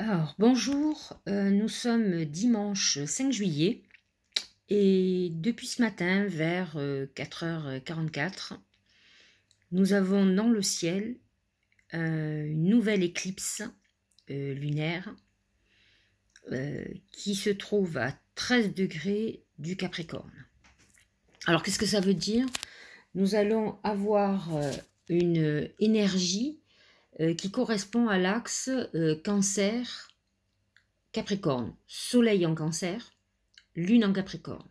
Alors, bonjour, euh, nous sommes dimanche 5 juillet et depuis ce matin, vers 4h44, euh, nous avons dans le ciel euh, une nouvelle éclipse lunaire qui se trouve à 13 degrés du Capricorne. Alors, qu'est-ce que ça veut dire Nous allons avoir une énergie euh, qui correspond à l'axe euh, cancer Capricorne. Soleil en cancer, lune en Capricorne.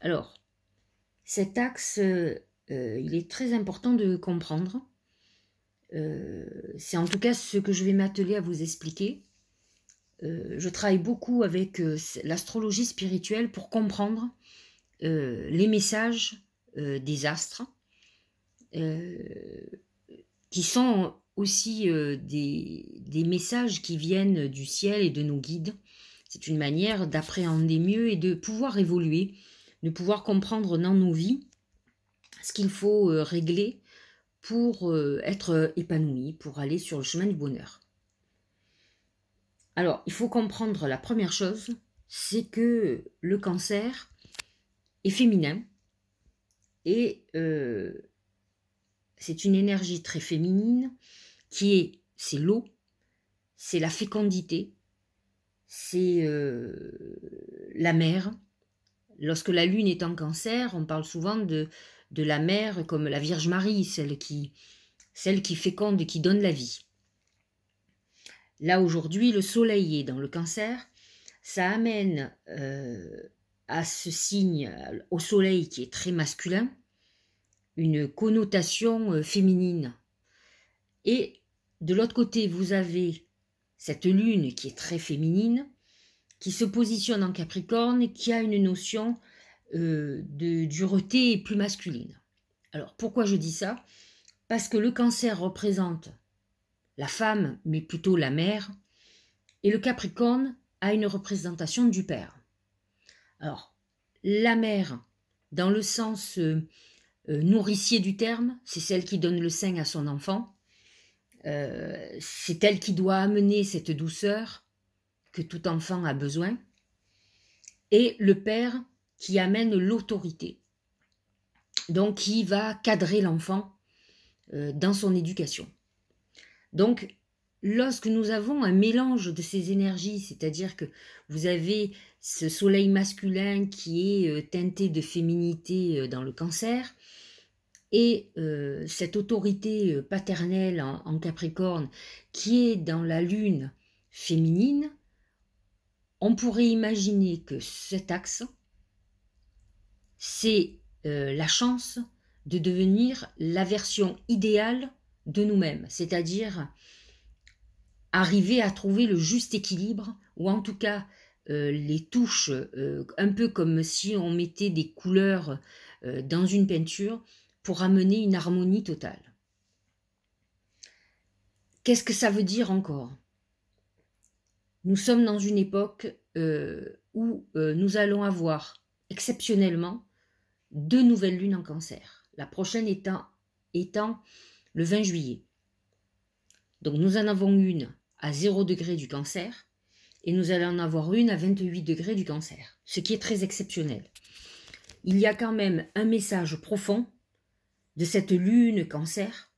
Alors, cet axe, euh, il est très important de comprendre. C'est en tout cas ce que je vais m'atteler à vous expliquer. je travaille beaucoup avec l'astrologie spirituelle pour comprendre les messages des astres qui sont aussi euh, des, messages qui viennent du ciel et de nos guides. C'est une manière d'appréhender mieux et de pouvoir évoluer, de pouvoir comprendre dans nos vies ce qu'il faut euh, régler pour euh, être épanoui, pour aller sur le chemin du bonheur. Alors, il faut comprendre la première chose, c'est que le cancer est féminin et c'est une énergie très féminine qui est c'est l'eau, c'est la fécondité, c'est euh, la mer. Lorsque la lune est en cancer, on parle souvent de, de la mer comme la Vierge Marie, celle qui, celle qui féconde et qui donne la vie. Là aujourd'hui, le soleil est dans le cancer, ça amène euh, à ce signe, au soleil qui est très masculin, une connotation euh, féminine. Et de l'autre côté, vous avez cette lune qui est très féminine, qui se positionne en Capricorne qui a une notion euh, de dureté plus masculine. Alors pourquoi je dis ça Parce que le cancer représente la femme, mais plutôt la mère, et le Capricorne a une représentation du père. Alors, la mère, dans le sens euh, euh, nourricier du terme, c'est celle qui donne le sein à son enfant, euh, c'est elle qui doit amener cette douceur que tout enfant a besoin, et le père qui amène l'autorité, donc qui va cadrer l'enfant euh, dans son éducation. Donc, lorsque nous avons un mélange de ces énergies, c'est-à-dire que vous avez ce soleil masculin qui est euh, teinté de féminité dans le cancer, et euh, cette autorité euh, paternelle en, Capricorne qui est dans la lune féminine, on pourrait imaginer que cet axe, c'est euh, la chance de devenir la version idéale de nous-mêmes, c'est-à-dire arriver à trouver le juste équilibre, ou en tout cas les touches, un peu comme si on mettait des couleurs dans une peinture, pour amener une harmonie totale. Qu'est-ce que ça veut dire encore Nous sommes dans une époque euh, où euh, nous allons avoir exceptionnellement deux nouvelles lunes en cancer, la prochaine étant, étant le 20 juillet. Donc nous en avons une à 0 degré du cancer et nous allons en avoir une à 28 degrés du cancer, ce qui est très exceptionnel. Il y a quand même un message profond de cette lune cancer,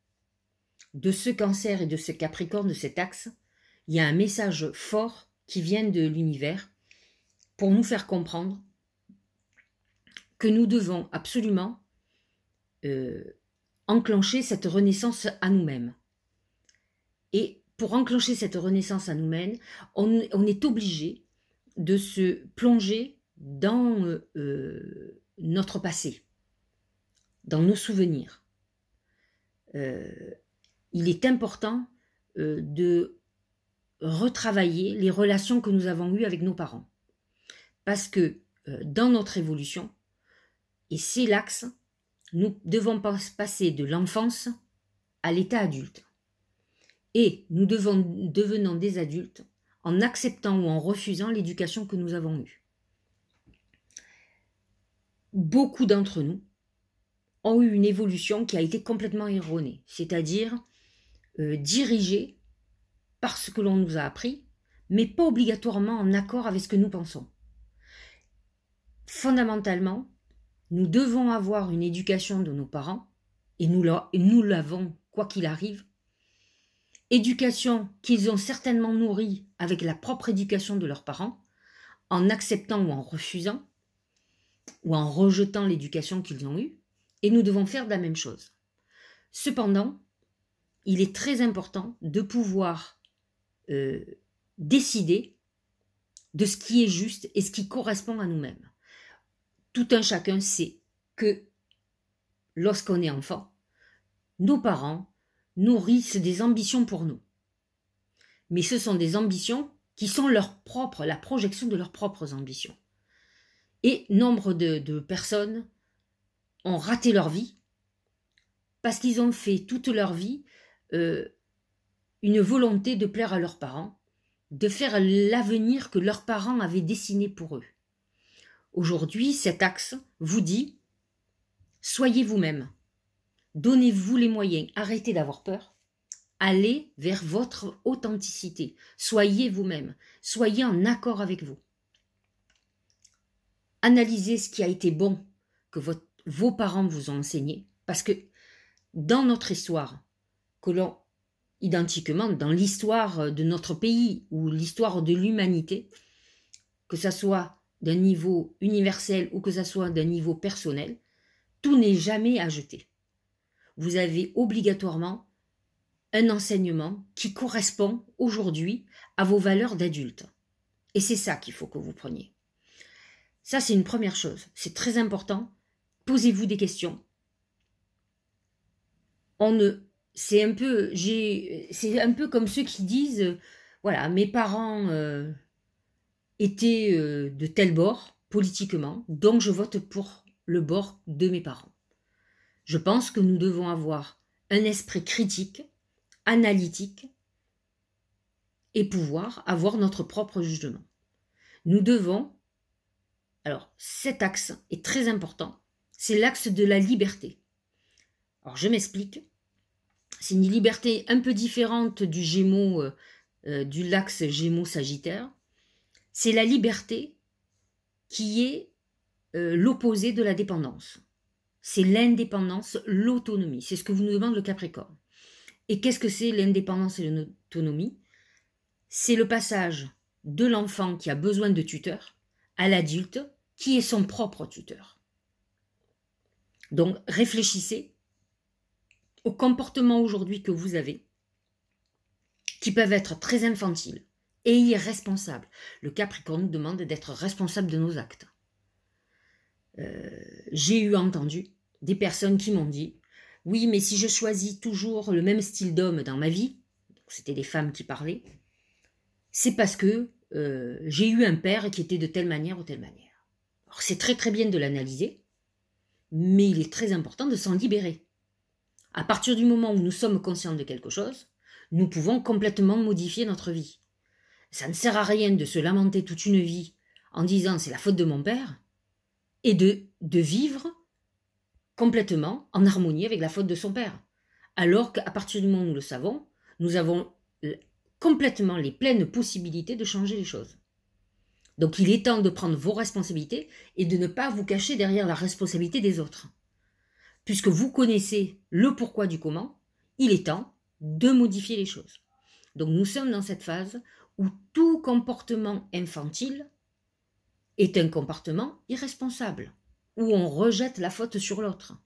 de ce cancer et de ce capricorne, de cet axe, il y a un message fort qui vient de l'univers pour nous faire comprendre que nous devons absolument euh, enclencher cette renaissance à nous-mêmes. Et pour enclencher cette renaissance à nous-mêmes, on, est obligé de se plonger dans euh, euh, notre passé dans nos souvenirs. Euh, il est important euh, de retravailler les relations que nous avons eues avec nos parents. Parce que euh, dans notre évolution, et c'est l'axe, nous devons passer de l'enfance à l'état adulte. Et nous devons, devenons des adultes en acceptant ou en refusant l'éducation que nous avons eue. Beaucoup d'entre nous ont eu une évolution qui a été complètement erronée, c'est-à-dire euh, dirigée par ce que l'on nous a appris, mais pas obligatoirement en accord avec ce que nous pensons. Fondamentalement, nous devons avoir une éducation de nos parents, et nous l'avons quoi qu'il arrive, éducation qu'ils ont certainement nourrie avec la propre éducation de leurs parents, en acceptant ou en refusant, ou en rejetant l'éducation qu'ils ont eue, et nous devons faire de la même chose. Cependant, il est très important de pouvoir euh, décider de ce qui est juste et ce qui correspond à nous-mêmes. Tout un chacun sait que lorsqu'on est enfant, nos parents nourrissent des ambitions pour nous. Mais ce sont des ambitions qui sont leur propre, la projection de leurs propres ambitions. Et nombre de personnes ont raté leur vie parce qu'ils ont fait toute leur vie euh, une volonté de plaire à leurs parents, de faire l'avenir que leurs parents avaient dessiné pour eux. Aujourd'hui, cet axe vous dit soyez vous-même, donnez-vous les moyens, arrêtez d'avoir peur, allez vers votre authenticité, soyez vous-même, soyez en accord avec vous. Analysez ce qui a été bon que votre vos parents vous ont enseigné, parce que dans notre histoire, que l'on identiquement dans l'histoire de notre pays ou l'histoire de l'humanité, que ça soit d'un niveau universel ou que ça soit d'un niveau personnel, tout n'est jamais à jeter. Vous avez obligatoirement un enseignement qui correspond aujourd'hui à vos valeurs d'adulte. Et c'est ça qu'il faut que vous preniez. Ça, c'est une première chose. C'est très important Posez-vous des questions. On ne, c'est un peu, j'ai, c'est un peu comme ceux qui disent, voilà, mes parents euh, étaient euh, de tel bord politiquement, donc je vote pour le bord de mes parents. Je pense que nous devons avoir un esprit critique, analytique, et pouvoir avoir notre propre jugement. Nous devons, alors cet axe est très important, c'est l'axe de la liberté. Alors je m'explique. C'est une liberté un peu différente du Gémeaux, euh, euh, du l'axe Gémeaux-Sagittaire. C'est la liberté qui est euh, l'opposé de la dépendance. C'est l'indépendance, l'autonomie. C'est ce que vous nous demande le Capricorne. Et qu'est-ce que c'est l'indépendance et l'autonomie C'est le passage de l'enfant qui a besoin de tuteur à l'adulte qui est son propre tuteur. Donc réfléchissez aux comportements aujourd'hui que vous avez, qui peuvent être très infantiles et irresponsables. Le Capricorne demande d'être responsable de nos actes. Euh, j'ai eu entendu des personnes qui m'ont dit, oui, mais si je choisis toujours le même style d'homme dans ma vie, c'était des femmes qui parlaient, c'est parce que euh, j'ai eu un père qui était de telle manière ou telle manière. c'est très très bien de l'analyser, mais il est très important de s'en libérer. À partir du moment où nous sommes conscients de quelque chose, nous pouvons complètement modifier notre vie. Ça ne sert à rien de se lamenter toute une vie en disant c'est la faute de mon père et de, de vivre complètement en harmonie avec la faute de son père. Alors qu'à partir du moment où nous le savons, nous avons complètement les pleines possibilités de changer les choses. Donc il est temps de prendre vos responsabilités et de ne pas vous cacher derrière la responsabilité des autres. Puisque vous connaissez le pourquoi du comment, il est temps de modifier les choses. Donc nous sommes dans cette phase où tout comportement infantile est un comportement irresponsable, où on rejette la faute sur l'autre.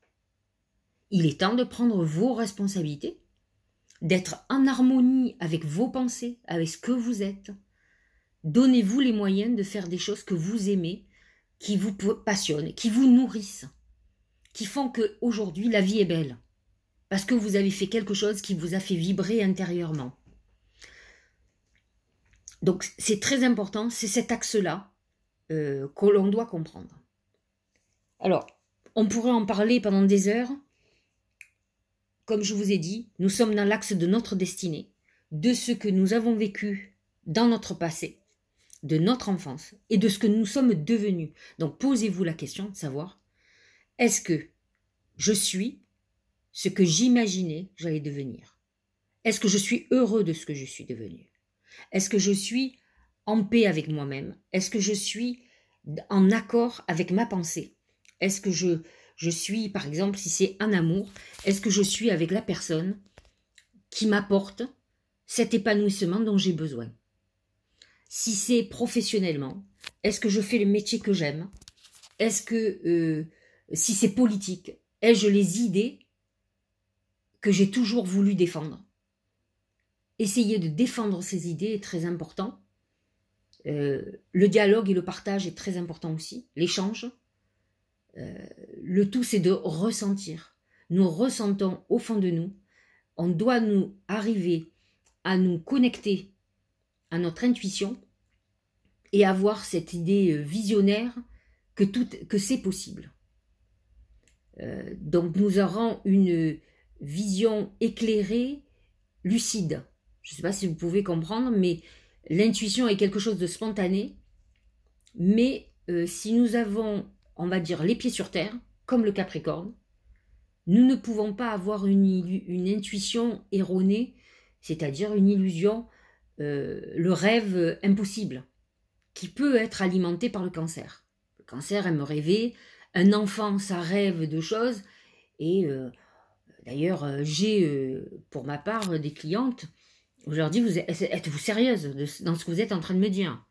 Il est temps de prendre vos responsabilités, d'être en harmonie avec vos pensées, avec ce que vous êtes, Donnez-vous les moyens de faire des choses que vous aimez, qui vous passionnent, qui vous nourrissent, qui font que aujourd'hui la vie est belle, parce que vous avez fait quelque chose qui vous a fait vibrer intérieurement. Donc c'est très important, c'est cet axe-là euh, que l'on doit comprendre. Alors, on pourrait en parler pendant des heures. Comme je vous ai dit, nous sommes dans l'axe de notre destinée, de ce que nous avons vécu dans notre passé, de notre enfance et de ce que nous sommes devenus. Donc posez-vous la question de savoir, est-ce que je suis ce que j'imaginais j'allais devenir Est-ce que je suis heureux de ce que je suis devenu Est-ce que je suis en paix avec moi-même Est-ce que je suis en accord avec ma pensée Est-ce que je, je suis, par exemple, si c'est un amour, est-ce que je suis avec la personne qui m'apporte cet épanouissement dont j'ai besoin si c'est professionnellement, est-ce que je fais le métier que j'aime, est-ce que euh, si c'est politique, ai-je les idées que j'ai toujours voulu défendre Essayer de défendre ces idées est très important. Euh, le dialogue et le partage est très important aussi, l'échange. Euh, le tout, c'est de ressentir. Nous ressentons au fond de nous. On doit nous arriver à nous connecter à notre intuition et avoir cette idée euh, visionnaire que, tout, que c'est possible. Euh, donc nous aurons une vision éclairée, lucide. Je ne sais pas si vous pouvez comprendre, mais l'intuition est quelque chose de spontané. Mais euh, si nous avons, on va dire, les pieds sur terre, comme le Capricorne, nous ne pouvons pas avoir une, une intuition erronée, c'est-à-dire une illusion euh, le rêve impossible qui peut être alimenté par le cancer. Le cancer aime rêver, un enfant, ça rêve de choses, et euh, d'ailleurs, euh, j'ai pour ma part des clientes, aujourd'hui, vous êtes-vous sérieuse dans ce que vous êtes en train de me dire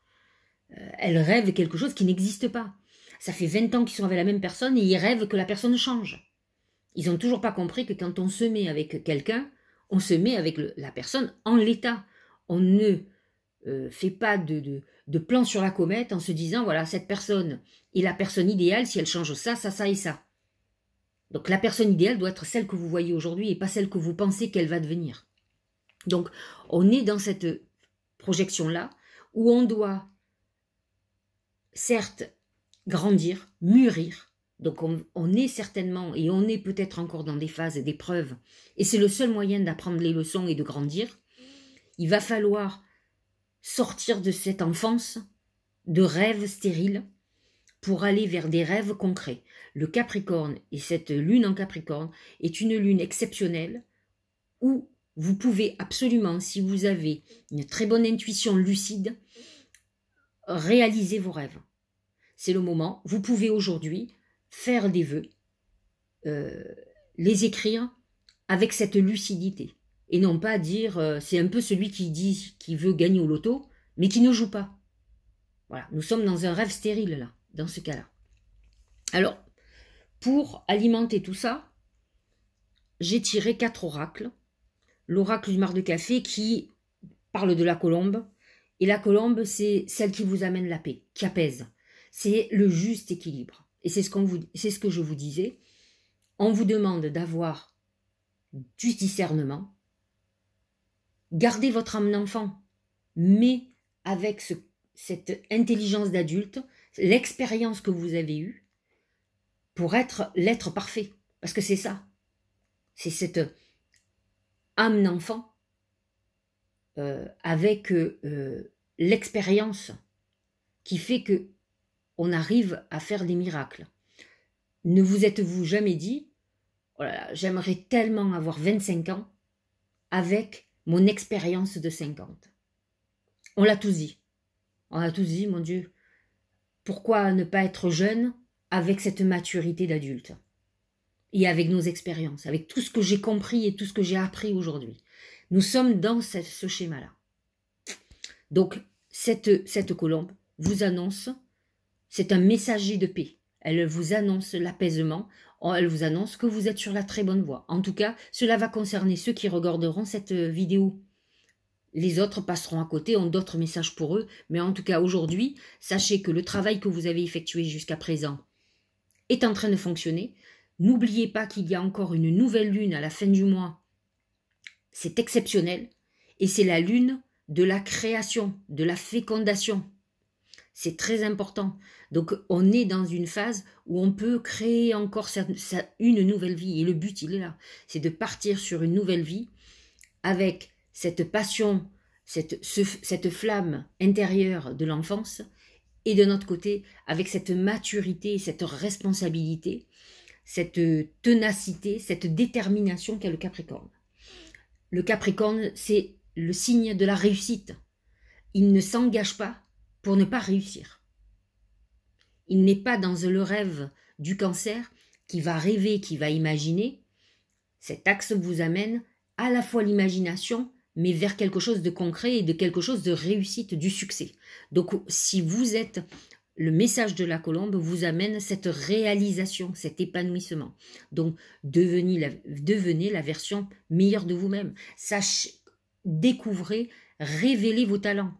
Elles rêvent quelque chose qui n'existe pas. Ça fait 20 ans qu'ils sont avec la même personne et ils rêvent que la personne change. Ils n'ont toujours pas compris que quand on se met avec quelqu'un, on se met avec la personne en l'état on ne euh, fait pas de, plan sur la comète en se disant voilà, cette personne est la personne idéale si elle change ça, ça, ça et ça. Donc la personne idéale doit être celle que vous voyez aujourd'hui et pas celle que vous pensez qu'elle va devenir. Donc on est dans cette projection-là où on doit certes grandir, mûrir. Donc on, est certainement et on est peut-être encore dans des phases et des preuves. Et c'est le seul moyen d'apprendre les leçons et de grandir il va falloir sortir de cette enfance de rêves stériles pour aller vers des rêves concrets. Le Capricorne et cette lune en Capricorne est une lune exceptionnelle où vous pouvez absolument, si vous avez une très bonne intuition lucide, réaliser vos rêves. C'est le moment. Vous pouvez aujourd'hui faire des vœux, euh, les écrire avec cette lucidité et non pas dire euh, c'est un peu celui qui dit qu'il veut gagner au loto mais qui ne joue pas. Voilà, nous sommes dans un rêve stérile là, dans ce cas-là. Alors, pour alimenter tout ça, j'ai tiré quatre oracles. L'oracle du mar de café qui parle de la colombe et la colombe c'est celle qui vous amène la paix, qui apaise. C'est le juste équilibre. Et c'est ce qu'on vous c'est ce que je vous disais. On vous demande d'avoir du discernement Gardez votre âme d'enfant, mais avec cette intelligence d'adulte, l'expérience que vous avez eue, pour être l'être parfait. Parce que c'est ça. C'est cette âme d'enfant euh, avec euh, l'expérience qui fait que on arrive à faire des miracles. Ne vous êtes-vous jamais dit, oh j'aimerais tellement avoir 25 ans avec mon expérience de 50. On l'a tous dit. On a tous dit, mon Dieu. Pourquoi ne pas être jeune avec cette maturité d'adulte et avec nos expériences, avec tout ce que j'ai compris et tout ce que j'ai appris aujourd'hui. Nous sommes dans ce, ce schéma-là. Donc, cette, cette colombe vous annonce, c'est un messager de paix. Elle vous annonce l'apaisement, oh, elle vous annonce que vous êtes sur la très bonne voie. En tout cas, cela va concerner ceux qui regarderont cette euh, vidéo. Les autres passeront à côté, ont d'autres messages pour eux, mais en tout cas aujourd'hui, sachez que le travail que vous avez effectué jusqu'à présent est en train de fonctionner. N'oubliez pas qu'il y a encore une nouvelle lune à la fin du mois. C'est exceptionnel et c'est la lune de la création, de la fécondation. C'est très important. Donc on est dans une phase où on peut créer encore une nouvelle vie. Et le but, il est là. C'est de partir sur une nouvelle vie avec cette passion, cette, cette flamme intérieure de l'enfance. Et de notre côté, avec cette maturité, cette responsabilité, cette ténacité, cette détermination qu'a le Capricorne. Le Capricorne, c'est le signe de la réussite. Il ne s'engage pas pour ne pas réussir. Il n'est pas dans le rêve du cancer qui va rêver, qui va imaginer. Cet axe vous amène à la fois l'imagination, mais vers quelque chose de concret et de quelque chose de réussite, du succès. Donc si vous êtes le message de la colombe vous amène cette réalisation, cet épanouissement. Donc devenez la, version meilleure de vous-même. Sachez, découvrez, révélez vos talents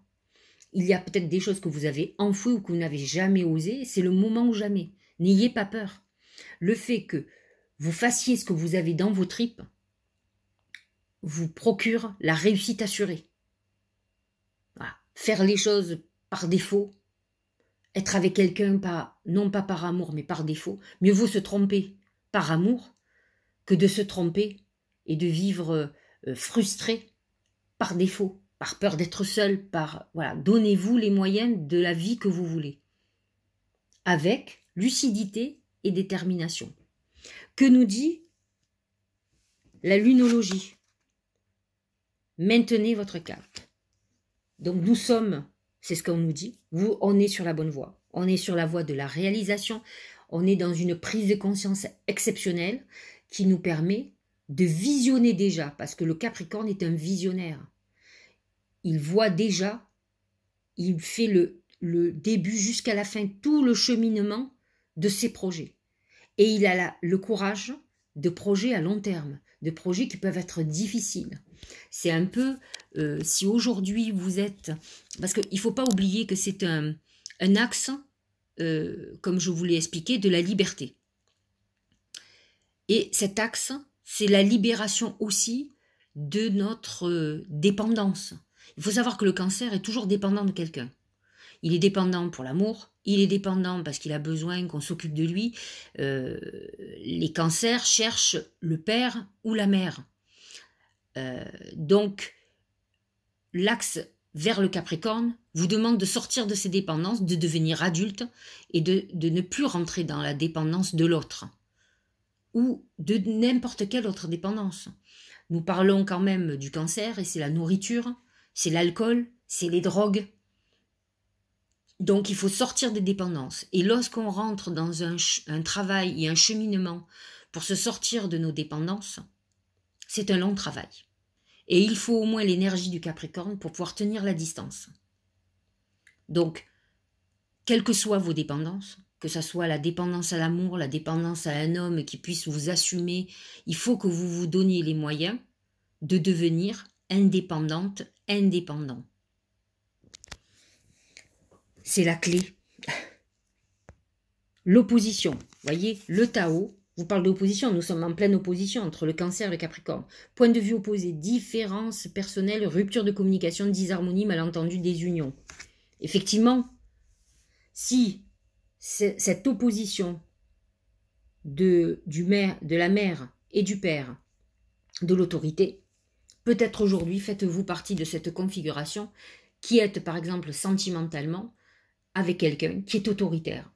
il y a peut-être des choses que vous avez enfouies ou que vous n'avez jamais osé. C'est le moment ou jamais. N'ayez pas peur. Le fait que vous fassiez ce que vous avez dans vos tripes vous procure la réussite assurée. Faire les choses par défaut, être avec quelqu'un non pas par amour mais par défaut, mieux vaut se tromper par amour que de se tromper et de vivre euh, frustré par défaut par peur d'être seul, par voilà, donnez-vous les moyens de la vie que vous voulez, avec lucidité et détermination. Que nous dit la lunologie Maintenez votre cap. Donc nous sommes, c'est ce qu'on nous dit, vous, on est sur la bonne voie. On est sur la voie de la réalisation, on est dans une prise de conscience exceptionnelle qui nous permet de visionner déjà, parce que le Capricorne est un visionnaire il voit déjà, il fait le, début jusqu'à la fin, tout le cheminement de ses projets. Et il a le courage de projets à long terme, de projets qui peuvent être difficiles. C'est un peu, euh, si aujourd'hui vous êtes, parce qu'il ne faut pas oublier que c'est un, axe, euh, comme je vous l'ai expliqué, de la liberté. Et cet axe, c'est la libération aussi de notre euh, dépendance. Il faut savoir que le cancer est toujours dépendant de quelqu'un. Il est dépendant pour l'amour, il est dépendant parce qu'il a besoin qu'on s'occupe de lui. Euh, les cancers cherchent le père ou la mère. Euh, donc, l'axe vers le Capricorne vous demande de sortir de ces dépendances, de devenir adulte et de ne plus rentrer dans la dépendance de l'autre ou de n'importe quelle autre dépendance. Nous parlons quand même du cancer et c'est la nourriture, c'est l'alcool, c'est les drogues. Donc il faut sortir des dépendances. Et lorsqu'on rentre dans un, travail et un cheminement pour se sortir de nos dépendances, c'est un long travail. Et il faut au moins l'énergie du Capricorne pour pouvoir tenir la distance. Donc, quelles que soient vos dépendances, que ce soit la dépendance à l'amour, la dépendance à un homme qui puisse vous assumer, il faut que vous vous donniez les moyens de devenir indépendante indépendant. C'est la clé. L'opposition, voyez, le Tao vous parle d'opposition, nous sommes en pleine opposition entre le cancer et le capricorne. Point de vue opposé, différence personnelle, rupture de communication, disharmonie, malentendu, désunion. Effectivement, si cette opposition de, du de la mère et du père, de l'autorité, Peut-être aujourd'hui faites-vous partie de cette configuration qui est par exemple sentimentalement avec quelqu'un qui est autoritaire.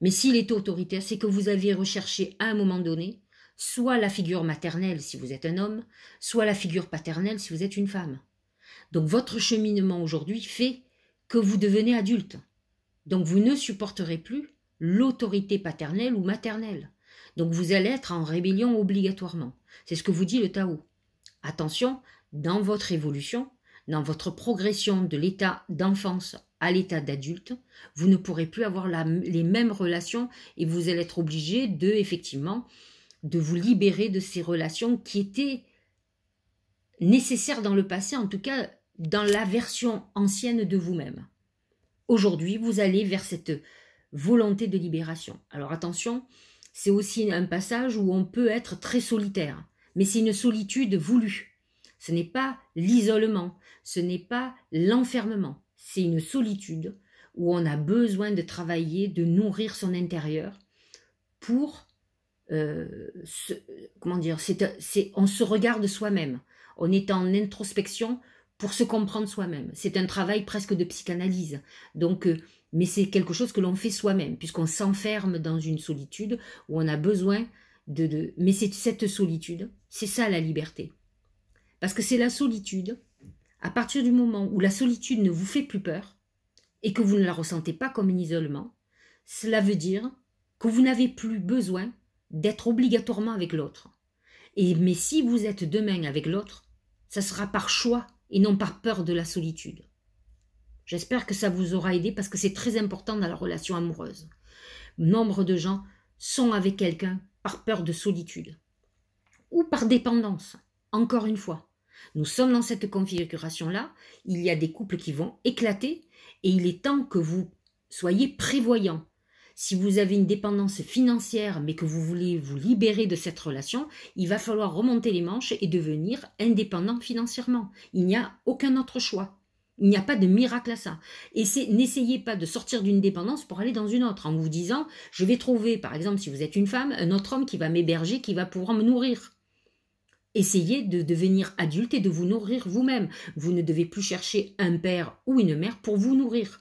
Mais s'il est autoritaire, c'est que vous avez recherché à un moment donné soit la figure maternelle si vous êtes un homme, soit la figure paternelle si vous êtes une femme. Donc votre cheminement aujourd'hui fait que vous devenez adulte. Donc vous ne supporterez plus l'autorité paternelle ou maternelle. Donc vous allez être en rébellion obligatoirement. C'est ce que vous dit le Tao. Attention, dans votre évolution, dans votre progression de l'état d'enfance à l'état d'adulte, vous ne pourrez plus avoir les mêmes relations et vous allez être obligé de, effectivement, de vous libérer de ces relations qui étaient nécessaires dans le passé, en tout cas dans la version ancienne de vous-même. Aujourd'hui, vous allez vers cette volonté de libération. Alors attention, c'est aussi un passage où on peut être très solitaire mais c'est une solitude voulue. Ce n'est pas l'isolement, ce n'est pas l'enfermement, c'est une solitude où on a besoin de travailler, de nourrir son intérieur pour euh, comment dire, c'est on se regarde soi-même, on est en introspection pour se comprendre soi-même. C'est un travail presque de psychanalyse. Donc, euh, mais c'est quelque chose que l'on fait soi-même puisqu'on s'enferme dans une solitude où on a besoin mais c'est cette solitude, c'est ça la liberté. Parce que c'est la solitude, à partir du moment où la solitude ne vous fait plus peur et que vous ne la ressentez pas comme un isolement, cela veut dire que vous n'avez plus besoin d'être obligatoirement avec l'autre. Et mais si vous êtes demain avec l'autre, ça sera par choix et non par peur de la solitude. J'espère que ça vous aura aidé parce que c'est très important dans la relation amoureuse. Nombre de gens sont avec quelqu'un par peur de solitude ou par dépendance. Encore une fois, nous sommes dans cette configuration-là, il y a des couples qui vont éclater et il est temps que vous soyez prévoyant. Si vous avez une dépendance financière mais que vous voulez vous libérer de cette relation, il va falloir remonter les manches et devenir indépendant financièrement. Il n'y a aucun autre choix. Il n'y a pas de miracle à ça. Et c'est n'essayez pas de sortir d'une dépendance pour aller dans une autre en vous disant je vais trouver, par exemple, si vous êtes une femme, un autre homme qui va m'héberger, qui va pouvoir me nourrir. Essayez de devenir adulte et de vous nourrir vous-même. Vous ne devez plus chercher un père ou une mère pour vous nourrir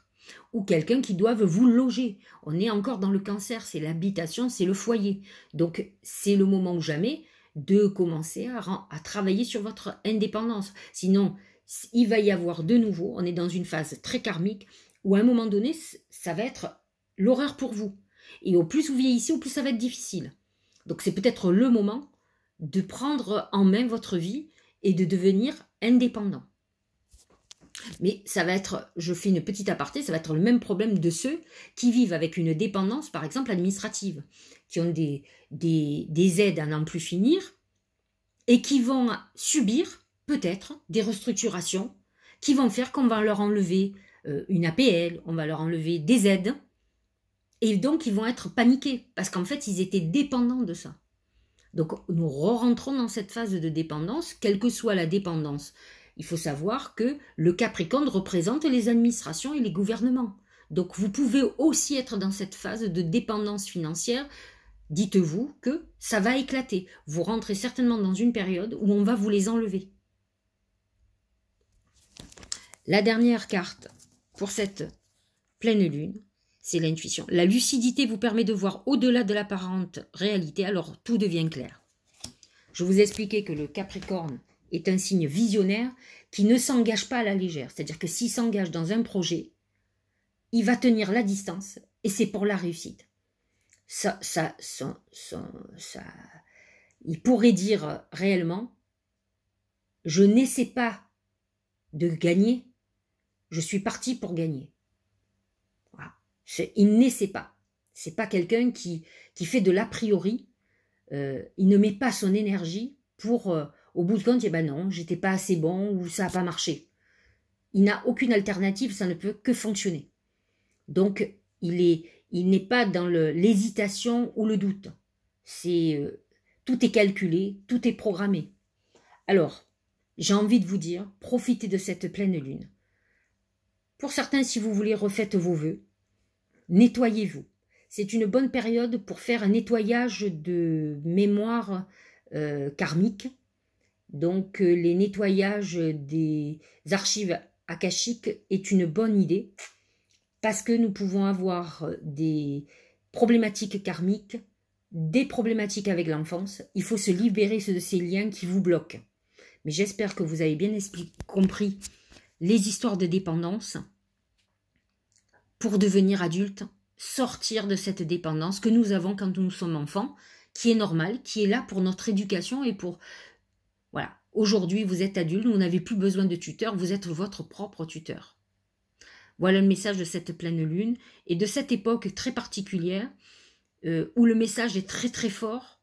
ou quelqu'un qui doive vous loger. On est encore dans le cancer, c'est l'habitation, c'est le foyer. Donc c'est le moment ou jamais de commencer à travailler sur votre indépendance. Sinon, il va y avoir de nouveau, on est dans une phase très karmique, où à un moment donné, ça va être l'horreur pour vous. Et au plus vous vieillissez, au plus ça va être difficile. Donc c'est peut-être le moment de prendre en main votre vie et de devenir indépendant. Mais ça va être, je fais une petite aparté, ça va être le même problème de ceux qui vivent avec une dépendance, par exemple administrative, qui ont des, des, des aides à n'en plus finir et qui vont subir peut-être des restructurations qui vont faire qu'on va leur enlever euh, une APL, on va leur enlever des aides. Et donc, ils vont être paniqués parce qu'en fait, ils étaient dépendants de ça. Donc, nous rentrons dans cette phase de dépendance, quelle que soit la dépendance. Il faut savoir que le Capricorne représente les administrations et les gouvernements. Donc, vous pouvez aussi être dans cette phase de dépendance financière. Dites-vous que ça va éclater. Vous rentrez certainement dans une période où on va vous les enlever. La dernière carte pour cette pleine lune, c'est l'intuition. La lucidité vous permet de voir au-delà de l'apparente réalité, alors tout devient clair. Je vous expliquais que le Capricorne est un signe visionnaire qui ne s'engage pas à la légère. C'est-à-dire que s'il s'engage dans un projet, il va tenir la distance et c'est pour la réussite. Ça, ça, ça, il pourrait dire réellement, je n'essaie pas de gagner, je suis parti pour gagner. Voilà. Il n'essaie pas. C'est pas quelqu'un qui, qui fait de l'a priori. Euh, il ne met pas son énergie pour, euh, au bout de compte, dire ben non, j'étais pas assez bon ou ça n'a pas marché. Il n'a aucune alternative, ça ne peut que fonctionner. Donc, il est, il n'est pas dans l'hésitation ou le doute. C'est euh, tout est calculé, tout est programmé. Alors, j'ai envie de vous dire, profitez de cette pleine lune. Pour certains, si vous voulez, refaites vos vœux. Nettoyez-vous. C'est une bonne période pour faire un nettoyage de mémoire euh, karmique. Donc euh, les nettoyages des archives akashiques est une bonne idée parce que nous pouvons avoir des problématiques karmiques, des problématiques avec l'enfance. Il faut se libérer de ces liens qui vous bloquent. Mais j'espère que vous avez bien compris les histoires de dépendance pour devenir adulte, sortir de cette dépendance que nous avons quand nous sommes enfants, qui est normale, qui est là pour notre éducation et pour... Voilà, aujourd'hui vous êtes adulte, vous n'avez plus besoin de tuteur, vous êtes votre propre tuteur. Voilà le message de cette pleine lune et de cette époque très particulière euh, où le message est très très fort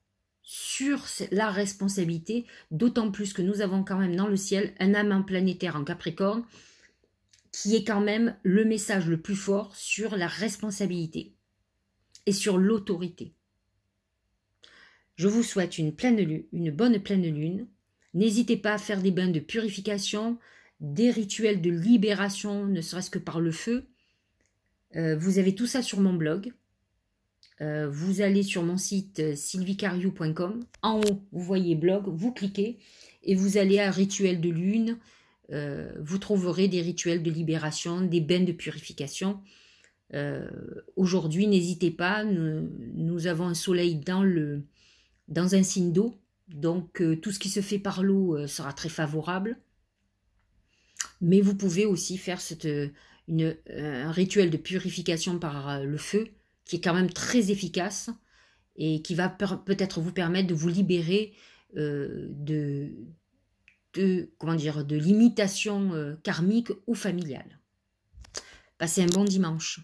sur la responsabilité, d'autant plus que nous avons quand même dans le ciel un amant planétaire en Capricorne qui est quand même le message le plus fort sur la responsabilité et sur l'autorité. Je vous souhaite une pleine lune, une bonne pleine lune. N'hésitez pas à faire des bains de purification, des rituels de libération, ne serait-ce que par le feu. Euh, vous avez tout ça sur mon blog. Euh, vous allez sur mon site euh, sylvicariou.com. En haut, vous voyez blog, vous cliquez et vous allez à rituel de lune. Euh, vous trouverez des rituels de libération, des bains de purification. Aujourd'hui, n'hésitez pas, nous, avons un soleil dans, le, dans un signe d'eau, donc tout ce qui se fait par l'eau sera très favorable. Mais vous pouvez aussi faire cette, un rituel de purification par le feu, qui est quand même très efficace et qui va peut-être vous permettre de vous libérer euh, de, comment dire, de limitations euh, karmiques ou familiales. Passez un bon dimanche.